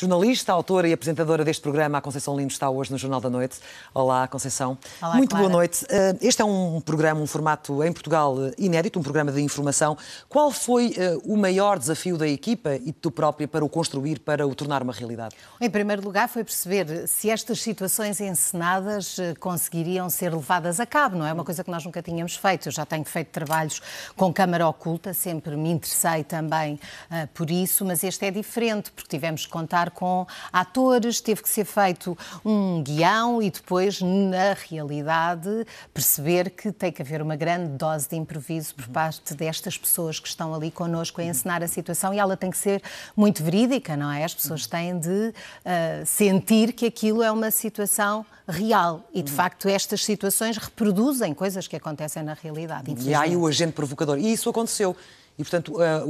Jornalista, autora e apresentadora deste programa, a Conceição Lino está hoje no Jornal da Noite. Olá, Conceição. Olá, Muito Clara. boa noite. Eh, este é um programa, um formato em Portugal eh, inédito, um programa de informação. Qual foi eh, o maior desafio da equipa e de tu própria para o construir, para o tornar uma realidade? Em primeiro lugar, foi perceber se estas situações encenadas conseguiriam ser levadas a cabo, não é uma coisa que nós nunca tínhamos feito. Eu já tenho feito trabalhos com câmara oculta, sempre me interessei também por isso, mas este é diferente, porque tivemos que contar com atores, teve que ser feito um guião e depois, na realidade, perceber que tem que haver uma grande dose de improviso por parte destas pessoas que estão ali connosco a encenar a situação e ela tem que ser muito verídica, não é? As pessoas têm de uh, sentir que aquilo é uma situação real e, de facto, estas situações reproduzem coisas que acontecem na realidade. E há aí o agente provocador. E isso aconteceu. E, portanto, eh,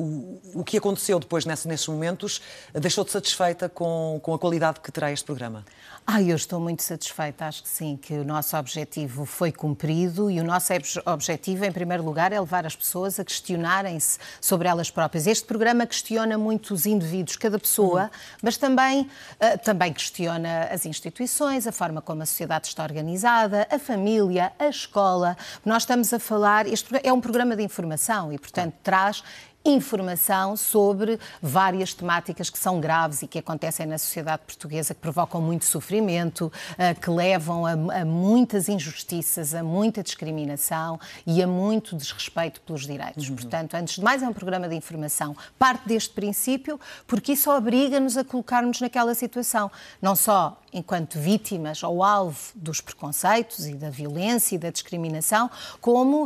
o, que aconteceu depois nesses momentos deixou-te satisfeita com, com a qualidade que terá este programa? Ah, eu estou muito satisfeita, acho que sim, que o nosso objetivo foi cumprido e o nosso objetivo, em primeiro lugar, é levar as pessoas a questionarem-se sobre elas próprias. Este programa questiona muito os indivíduos, cada pessoa, uhum. mas também, uh, também questiona as instituições, a forma como a sociedade está organizada, a família, a escola. Nós estamos a falar, este é um programa de informação e, portanto, traz démarche informação sobre várias temáticas que são graves e que acontecem na sociedade portuguesa, que provocam muito sofrimento, eh, que levam a, a, muitas injustiças, a muita discriminação e a muito desrespeito pelos direitos. Uhum. Portanto, antes de mais, é um programa de informação. Parte deste princípio, porque isso obriga-nos a colocarmos naquela situação, não só enquanto vítimas ou alvo dos preconceitos e da violência e da discriminação, como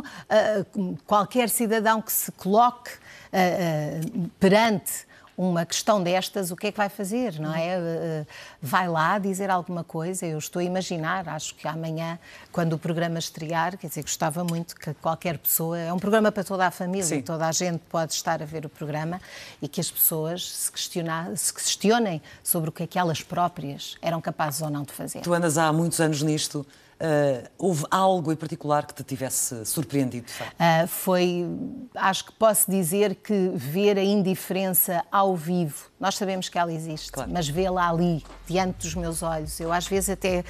uh, qualquer cidadão que se coloque eh, eh, perante uma questão destas, o que é que vai fazer, não é? Uhum. Eh, vai lá dizer alguma coisa, eu estou a imaginar, acho que amanhã, quando o programa estrear, quer dizer, gostava muito que qualquer pessoa, é um programa para toda a família, Sim. toda a gente pode estar a ver o programa e que as pessoas se, se questionem sobre o que é que elas próprias eram capazes ou não de fazer. Tu andas há muitos anos nisto, Uh, houve algo em particular que te tivesse surpreendido? Uh, foi, acho que posso dizer que ver a indiferença ao vivo. Nós sabemos que ela existe, claro. mas vê-la ali, diante dos meus olhos. Eu às vezes até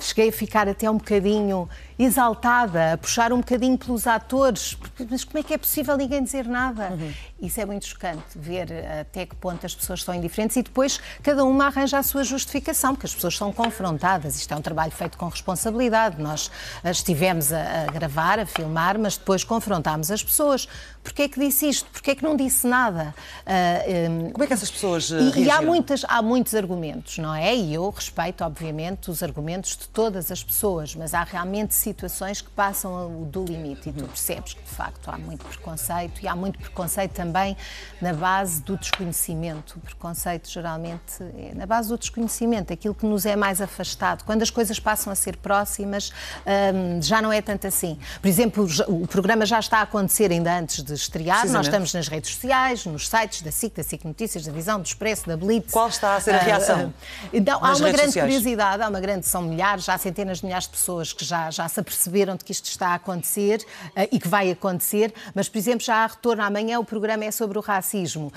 cheguei a ficar até um bocadinho exaltada, a puxar um bocadinho pelos atores, mas como é que é possível ninguém dizer nada? Uhum. Isso é muito chocante, ver até que ponto as pessoas são indiferentes e depois cada uma arranja a sua justificação, porque as pessoas são confrontadas. Isto é um trabalho feito com responsabilidade. Nós eh, estivemos a, a gravar, a filmar, mas depois confrontámos as pessoas. Porquê é que disse isto? Porquê é que não disse nada? Uh, eh, um... Como é que essas pessoas. Eh, e, e há, muitas, há muitos argumentos, não é? E eu respeito, obviamente, os argumentos de todas as pessoas, mas há realmente situações que passam do limite e tu percebes que, de facto, há muito preconceito e há muito preconceito também na base do desconhecimento. O preconceito, geralmente, é na base do desconhecimento, aquilo que nos é mais afastado. Quando as coisas passam a ser próximas, hum, já não é tanto assim. Por exemplo, o programa já está a acontecer ainda antes de estrear, nós estamos nas redes sociais, nos sites da SIC, da SIC Notícias, da Visão, do Expresso, da Blitz. Qual está a ser a ah, reação? Uh, uh, há uma grande sociais? curiosidade, há uma grande, são milhares já há centenas de milhares de pessoas que já, já se aperceberam de que isto está a acontecer uh, e que vai acontecer, mas, por exemplo, já há retorno amanhã, o programa é sobre o racismo uh,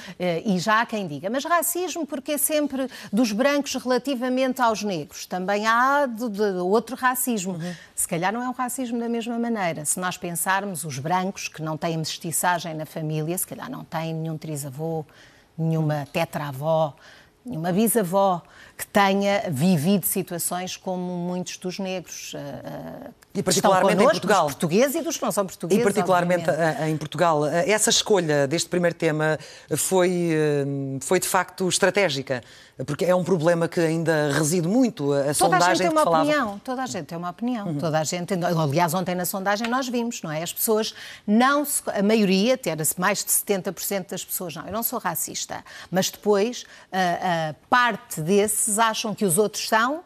e já há quem diga, mas racismo porque é sempre dos brancos relativamente aos negros, também há de, de outro racismo. Uhum. Se calhar não é um racismo da mesma maneira. Se nós pensarmos, os brancos que não têm mestiçagem na família, se calhar não têm nenhum trisavô, nenhuma tetravó, uma bisavó que tenha vivido situações como muitos dos negros uh, e particularmente connosco, em Portugal. dos portugueses e dos que não são portugueses. E particularmente obviamente. Eh, em Portugal. Essa escolha deste primeiro tema foi, foi de facto estratégica porque é um problema que ainda reside muito. A toda sondagem a gente tem uma falava... opinião, toda a gente tem uma opinião, uhum. toda a gente. Aliás, ontem na sondagem nós vimos, não é? As pessoas não, se... a maioria, tivera-se mais de 70% das pessoas não. Eu não sou racista, mas depois a, ah, a ah, parte desses acham que os outros são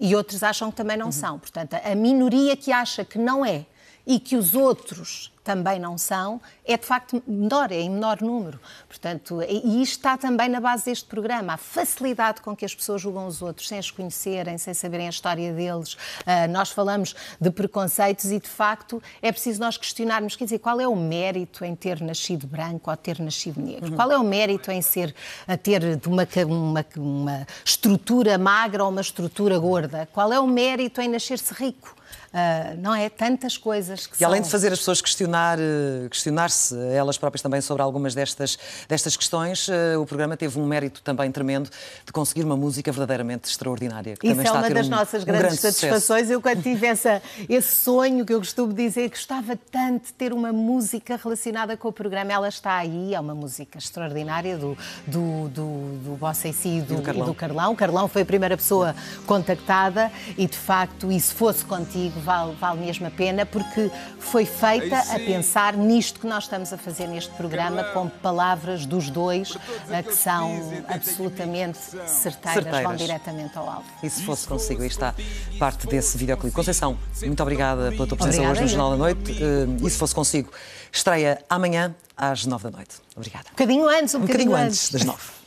e outros acham que também não uhum. são. Portanto, a minoria que acha que não é e que os outros também não são, é de facto menor, é em menor número. Portanto, e isto está também na base deste programa, a facilidade com que as pessoas julgam os outros, sem os conhecerem, sem saberem a história deles. Uh, nós falamos de preconceitos e, de facto, é preciso nós questionarmos, quer dizer, qual é o mérito em ter nascido branco ou ter nascido negro? Uhum. Qual é o mérito em ser, a ter de uma, uma, uma estrutura magra ou uma estrutura gorda? Qual é o mérito em nascer-se rico? uh, não é? Tantas coisas que E são... além de fazer as pessoas questionar, eh, questionar-se elas próprias também sobre algumas destas, destas questões, uh, o programa teve um mérito também tremendo de conseguir uma música verdadeiramente extraordinária. Que Isso é uma das um, nossas um grandes grande satisfações. Sucesso. Eu quando tive essa, esse sonho que eu costumo dizer, gostava tanto de ter uma música relacionada com o programa, ela está aí, é uma música extraordinária do, do, do, do Bossa e Si do, e do Carlão. O Carlão foi a primeira pessoa contactada e de facto e se fosse contigo consigo, vale, vale mesmo a pena, porque foi feita a pensar nisto que nós estamos a fazer neste programa, com palavras dos dois eh, que são absolutamente certeiras, certeiras, vão diretamente ao alvo. E se fosse consigo, aí está é parte desse videoclipe. Conceição, muito obrigada pela tua presença obrigada hoje no Jornal da Noite. Eh, e se fosse consigo, estreia amanhã às nove da noite. Obrigada. Um bocadinho antes, um bocadinho, um bocadinho antes. antes das nove.